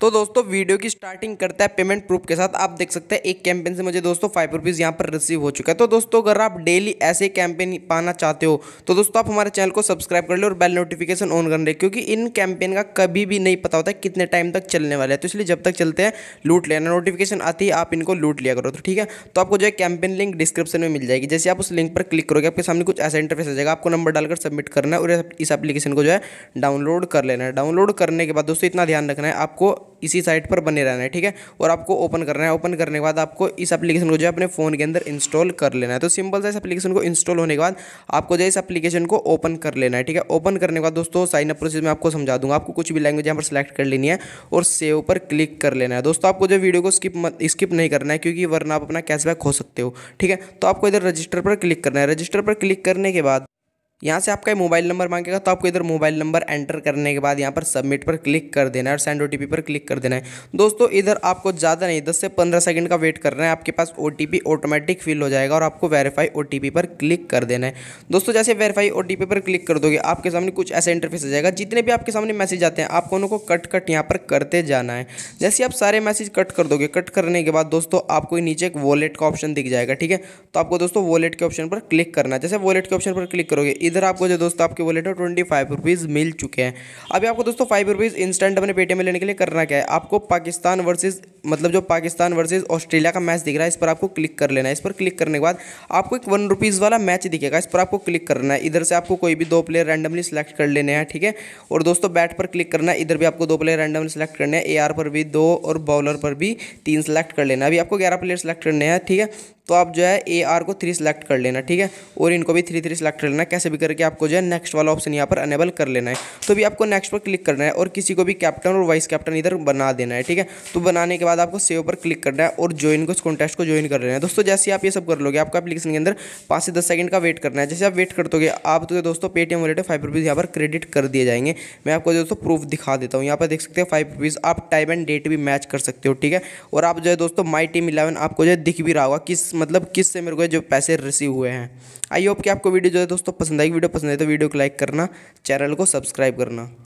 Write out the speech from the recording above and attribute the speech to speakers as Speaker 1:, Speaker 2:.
Speaker 1: तो दोस्तों वीडियो की स्टार्टिंग करता है पेमेंट प्रूफ के साथ आप देख सकते हैं एक कैंपेन से मुझे दोस्तों फाइव रुपीज़ यहाँ पर रिसीव हो चुका है तो दोस्तों अगर आप डेली ऐसे कैंपेन पाना चाहते हो तो दोस्तों आप हमारे चैनल को सब्सक्राइब कर ले और बेल नोटिफिकेशन ऑन कर ले क्योंकि इन कैंपेन का कभी भी नहीं पता होता है कितने टाइम तक चलने वाले हैं तो इसलिए जब तक चलते हैं लूट लेना नोटिफिकेशन आती है आप इनको लूट लिया करो तो ठीक है तो आपको जो है कैंपेन लिंक डिस्क्रिप्शन में मिल जाएगी जैसे आप उस लिंक पर क्लिक करोगे आपके सामने कुछ ऐसा इंटरफेस आ जाएगा आपको नंबर डालकर सबमिट करना है और इस एप्लीकेशन को जो है डाउनलोड कर लेना है डाउनलोड करने के बाद दोस्तों इतना ध्यान रखना है आपको इसी साइट पर बने रहना है ठीक है और आपको ओपन करना है ओपन करने के बाद आपको इस एप्लीकेशन को जो है अपने फ़ोन के अंदर इंस्टॉल कर लेना है तो सिंपल सा इस एप्लीकेशन को इंस्टॉल होने के बाद आपको जो है इस एप्लीकेशन को ओपन कर लेना है ठीक है ओपन करने के बाद दोस्तों साइन अप प्रोसेस में आपको समझा दूंगा आपको कुछ भी लैंग्वेज यहाँ पर सिलेक्ट कर लेनी है और सेव पर क्लिक कर लेना है दोस्तों आपको जो वीडियो को स्किप स्किप नहीं करना है क्योंकि वरना आप अपना कैशबैक खो सकते हो ठीक है तो आपको इधर रजिस्टर पर क्लिक करना है रजिस्टर पर क्लिक करने के बाद यहाँ से आपका मोबाइल नंबर मांगेगा तो आपको इधर मोबाइल नंबर एंटर करने के बाद यहाँ पर सबमिट पर क्लिक कर देना है और सेंड ओ पर क्लिक कर देना है दोस्तों इधर आपको ज़्यादा नहीं दस से पंद्रह सेकंड का वेट कर रहे हैं आपके पास ओ ऑटोमेटिक फिल हो जाएगा और आपको वेरीफाई ओ पर क्लिक कर देना है दोस्तों जैसे वेरीफाई ओ पर क्लिक कर दोगे आपके सामने कुछ ऐसा इंटरफेस आ जाएगा जितने भी आपके सामने मैसेज आते हैं आपको उनको कट कट यहाँ पर करते जाना है जैसे आप सारे मैसेज कट कर दोगे कट करने के बाद दोस्तों आपको नीचे एक वॉलेट का ऑप्शन दिख जाएगा ठीक है तो आपको दोस्तों वॉलेट के ऑप्शन पर क्लिक करना है जैसे वॉलेट के ऑप्शन पर क्लिक करोगे इधर आपको जो दोस्तों आपके वॉलेट में ट्वेंटी फाइव रुपीज़ मिल चुके हैं अभी आपको दोस्तों फाइव रुपीज़ इंस्टेंट अपने पेटीएम में लेने के लिए करना क्या है आपको पाकिस्तान वर्सेज मतलब जो पाकिस्तान वर्सेज ऑस्ट्रेलिया का मैच दिख रहा है इस पर आपको क्लिक कर लेना है इस पर क्लिक करने के बाद आपको एक वन रुपीज़ वाला मैच दिखेगा इस पर आपको क्लिक करना है इधर से आपको कोई भी दो प्लेयर रैंडमली सेलेक्ट कर लेने हैं ठीक है और दोस्तों बैट पर क्लिक करना है इधर भी आपको दो प्लेयर रैंडमली सेलेक्ट करने हैं ए पर भी दो और बॉलर पर भी तीन सेलेक्ट कर लेना है अभी आपको ग्यारह प्लेयर सेलेक्ट करने हैं ठीक है तो आप जो है ए आर को थ्री सेलेक्ट कर लेना ठीक है और इनको भी थ्री थ्री सेलेक्ट कर लेना कैसे भी करके आपको जो है नेक्स्ट वाला ऑप्शन यहाँ पर अनेबल कर लेना है तो भी आपको नेक्स्ट पर क्लिक करना है और किसी को भी कैप्टन और वाइस कैप्टन इधर बना देना है ठीक है तो बनाने के बाद बाद आपको सेव पर क्लिक करना है और ज्वाइन को इस कॉन्टेस्ट को ज्वाइन कर लेना है दोस्तों जैसे आप ये सब कर लोगे आपका अपलीकेशन के अंदर पाँच से दस सेकंड का वेट करना है जैसे आप वेट कर दोगे आप तो दोस्तों पेटीएम वॉलेट फाइव रुपीज़ यहाँ पर क्रेडिट कर दिए जाएंगे मैं आपको दोस्तों प्रूफ दिखा देता हूँ यहाँ पर देख सकते हैं फाइव रुपीज़ आप टाइम एंड डेट भी मैच कर सकते हो ठीक है और आप जो है दोस्तों माई टीम इलेवन आपको जो है दिख भी रहा होगा किस मतलब किस से मेरे को जो पैसे रिसीव हुए हैं आई होप कि आपको वीडियो जो है दोस्तों पसंद आएगी वीडियो पसंद आए तो वीडियो को लाइक करना चैनल को सब्सक्राइब करना